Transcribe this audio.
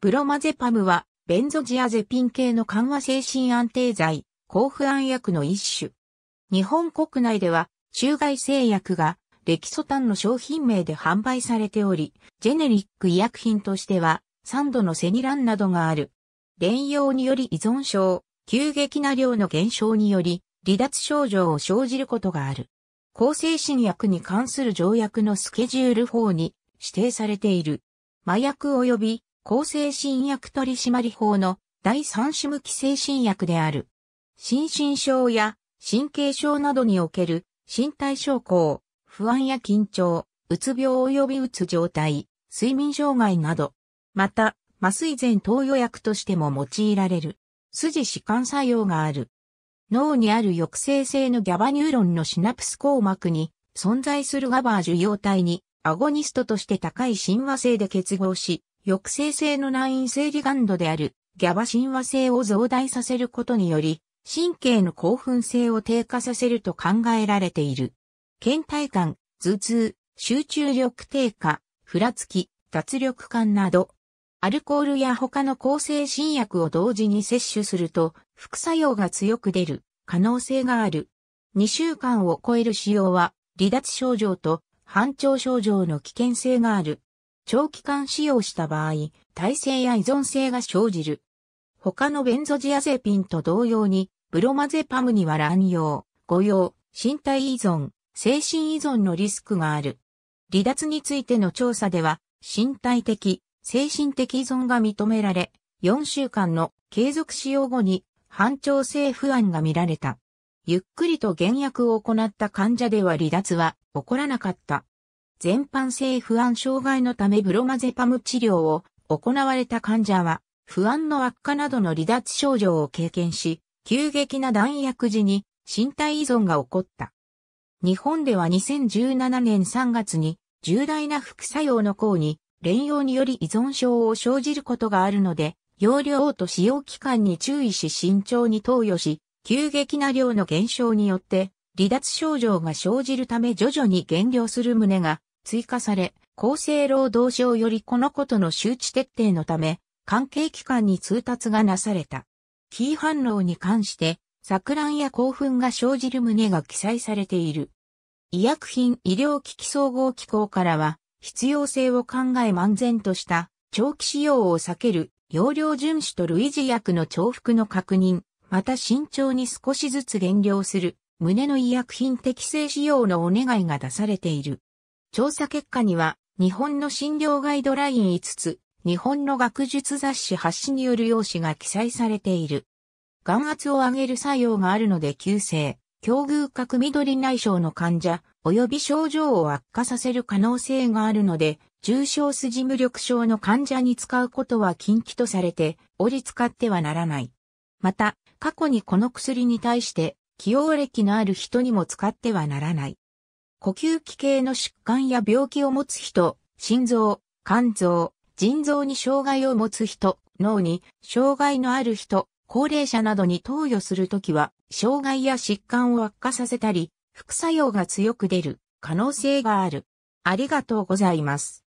ブロマゼパムは、ベンゾジアゼピン系の緩和精神安定剤、抗不安薬の一種。日本国内では、中外製薬が、レキソタンの商品名で販売されており、ジェネリック医薬品としては、サンドのセニランなどがある。連用により依存症、急激な量の減少により、離脱症状を生じることがある。抗精神薬に関する条約のスケジュール法に指定されている。麻薬及び向精神薬取締法の第三種無寄精新薬である。心身症や神経症などにおける身体症候、不安や緊張、うつ病及びうつ状態、睡眠障害など。また、麻酔前投与薬としても用いられる。筋弛緩作用がある。脳にある抑制性のギャバニューロンのシナプス硬膜に存在するガバージ受容体にアゴニストとして高い親和性で結合し、抑制性の難因性リガンドであるギャバ神親和性を増大させることにより、神経の興奮性を低下させると考えられている。倦怠感、頭痛、集中力低下、ふらつき、脱力感など、アルコールや他の抗精神薬を同時に摂取すると副作用が強く出る可能性がある。2週間を超える使用は離脱症状と反調症状の危険性がある。長期間使用した場合、耐性や依存性が生じる。他のベンゾジアゼピンと同様に、ブロマゼパムには乱用、誤用、身体依存、精神依存のリスクがある。離脱についての調査では、身体的、精神的依存が認められ、4週間の継続使用後に反調性不安が見られた。ゆっくりと減薬を行った患者では離脱は起こらなかった。全般性不安障害のためブロマゼパム治療を行われた患者は、不安の悪化などの離脱症状を経験し、急激な弾薬時に身体依存が起こった。日本では2017年3月に重大な副作用の項に、連用により依存症を生じることがあるので、容量と使用期間に注意し慎重に投与し、急激な量の減少によって、離脱症状が生じるため徐々に減量する旨が追加され、厚生労働省よりこのことの周知徹底のため、関係機関に通達がなされた。キー反応に関して、錯乱や興奮が生じる旨が記載されている。医薬品医療機器総合機構からは、必要性を考え漫然とした長期使用を避ける容量遵守と類似薬の重複の確認、また慎重に少しずつ減量する、胸の医薬品適正使用のお願いが出されている。調査結果には、日本の診療ガイドライン5つ、日本の学術雑誌発誌による用紙が記載されている。眼圧を上げる作用があるので急性、境遇角緑内障の患者、及び症状を悪化させる可能性があるので、重症筋無力症の患者に使うことは禁忌とされて、折り使ってはならない。また、過去にこの薬に対して、起用歴のある人にも使ってはならない。呼吸器系の疾患や病気を持つ人、心臓、肝臓、腎臓に障害を持つ人、脳に障害のある人、高齢者などに投与するときは、障害や疾患を悪化させたり、副作用が強く出る可能性がある。ありがとうございます。